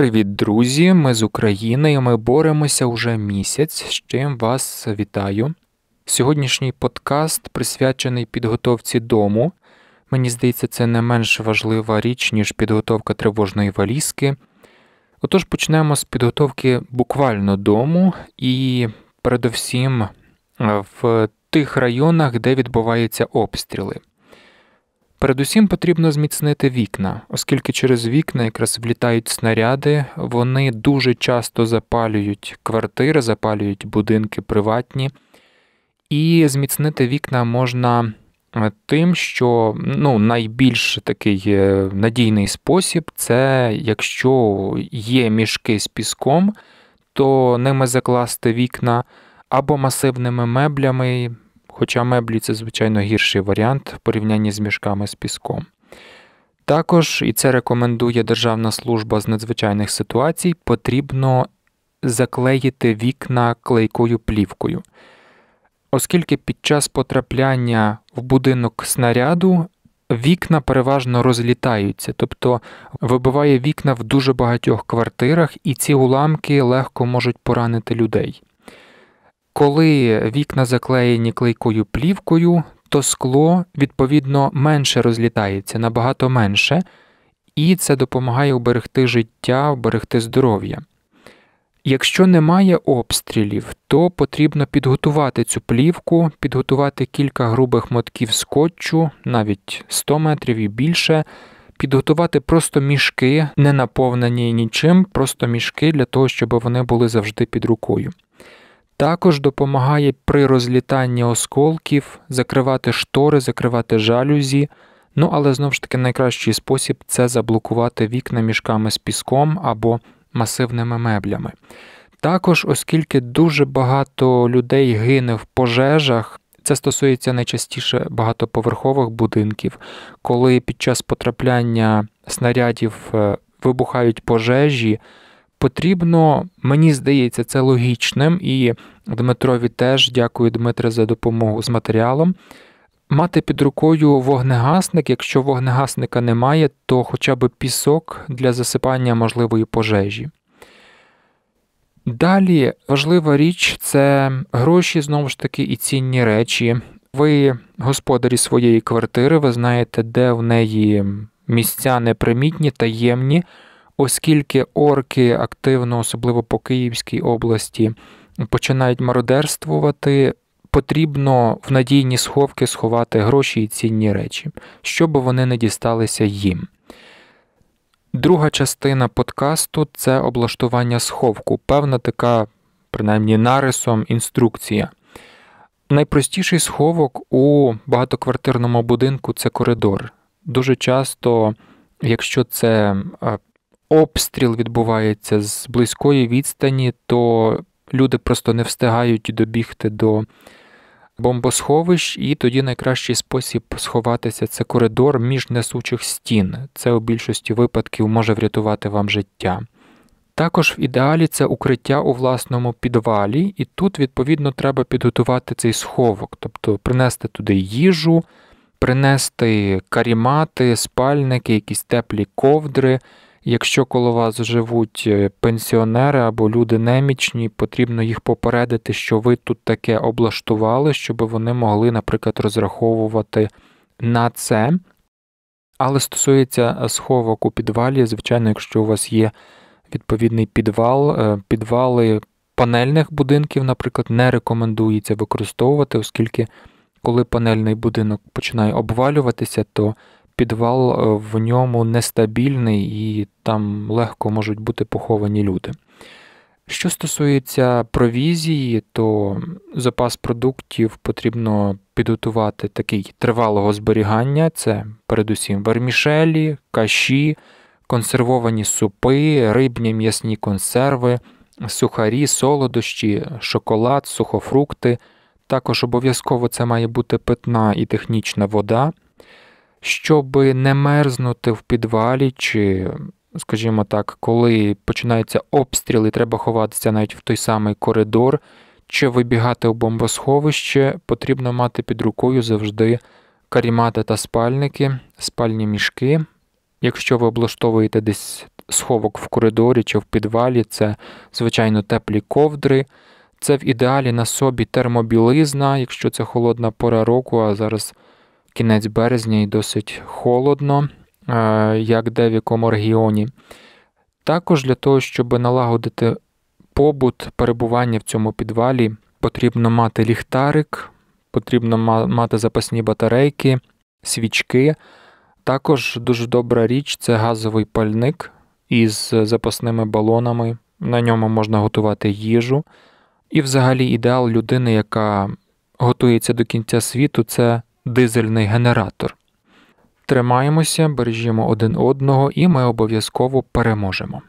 Привіт, друзі! Ми з України. і Ми боремося уже місяць. З чим вас вітаю. Сьогоднішній подкаст присвячений підготовці дому. Мені здається, це не менш важлива річ, ніж підготовка тривожної валізки. Отож, почнемо з підготовки буквально дому і передовсім в тих районах, де відбуваються обстріли. Передусім потрібно зміцнити вікна, оскільки через вікна якраз влітають снаряди, вони дуже часто запалюють квартири, запалюють будинки приватні, і зміцнити вікна можна е, тим, що ну, найбільш такий е, надійний спосіб це якщо є мішки з піском, то ними закласти вікна або масивними меблями хоча меблі це, звичайно, гірший варіант в порівнянні з мішками з піском. Також, і це рекомендує Державна служба з надзвичайних ситуацій, потрібно заклеїти вікна клейкою плівкою, оскільки під час потрапляння в будинок снаряду вікна переважно розлітаються, тобто вибиває вікна в дуже багатьох квартирах, і ці уламки легко можуть поранити людей. Коли вікна заклеєні клейкою плівкою, то скло, відповідно, менше розлітається, набагато менше, і це допомагає уберегти життя, уберегти здоров'я. Якщо немає обстрілів, то потрібно підготувати цю плівку, підготувати кілька грубих мотків скотчу, навіть 100 метрів і більше, підготувати просто мішки, не наповнені нічим, просто мішки для того, щоб вони були завжди під рукою. Також допомагає при розлітанні осколків закривати штори, закривати жалюзі. Ну, але знову ж таки найкращий спосіб це заблокувати вікна мішками з піском або масивними меблями. Також, оскільки дуже багато людей гине в пожежах, це стосується найчастіше багатоповерхових будинків, коли під час потрапляння снарядів е, вибухають пожежі потрібно, мені здається, це логічним, і Дмитрові теж дякую Дмитре за допомогу з матеріалом. Мати під рукою вогнегасник. Якщо вогнегасника немає, то хоча б пісок для засипання можливої пожежі. Далі важлива річ це гроші, знову ж таки, і цінні речі. Ви господарі своєї квартири, ви знаєте, де в неї місця непримітні, таємні оскільки орки активно, особливо по Київській області, починають мародерствувати. Потрібно в надійні сховки сховати гроші і цінні речі, щоб вони не дісталися їм. Друга частина подкасту це облаштування сховку, певна така, принаймні нарисом, інструкція. Найпростіший сховок у багатоквартирному будинку це коридор. Дуже часто, якщо це е, обстріл відбувається з близької відстані, то люди просто не встигають добігти до бомбосховищ, і тоді найкращий спосіб сховатися це коридор між несучих стін. Це у більшості випадків може врятувати вам життя. Також в ідеалі це укриття у власному підвалі, і тут, відповідно, треба підготувати цей сховок, тобто принести туди їжу, принести карімати, спальники, якісь теплі ковдри. Якщо коло вас живуть е, пенсіонери або люди немічні, потрібно їх попередити, що ви тут таке облаштували, щоб вони могли, наприклад, розраховувати на це. Але стосується е, сховок у підвалі, звичайно, якщо у вас є відповідний підвал, е, підвали панельних будинків, наприклад, не рекомендується використовувати, оскільки коли панельний будинок починає обвалюватися, то підвал е, в ньому нестабільний і там легко можуть бути поховані люди. Що стосується провізії, то запас продуктів потрібно підготувати такий тривалого зберігання: це передусім вермішелі, каші, консервовані супи, рибні м'ясні консерви, сухарі, солодощі, шоколад, сухофрукти. Також обов'язково це має бути питна і технічна вода щоб не мерзнути в підвалі, чи, скажімо так, коли починається обстріл і треба ховатися навіть в той самий коридор, чи вибігати у бомбосховище, потрібно мати під рукою завжди карімати та спальники, спальні мішки. Якщо ви облаштовуєте десь сховок в коридорі чи в підвалі, це, звичайно, теплі ковдри. Це в ідеалі на собі термобілизна, якщо це холодна пора року, а зараз кінець березня і досить холодно, е, як де в якому регіоні. Також для того, щоб налагодити побут, перебування в цьому підвалі, потрібно мати ліхтарик, потрібно мати запасні батарейки, свічки. Також дуже добра річ це газовий пальник із запасними балонами. На ньому можна готувати їжу. І, взагалі, ідеал людини, яка готується до кінця світу, це дизельний генератор. Тримаємося, бережімо один одного, і ми обов'язково переможемо.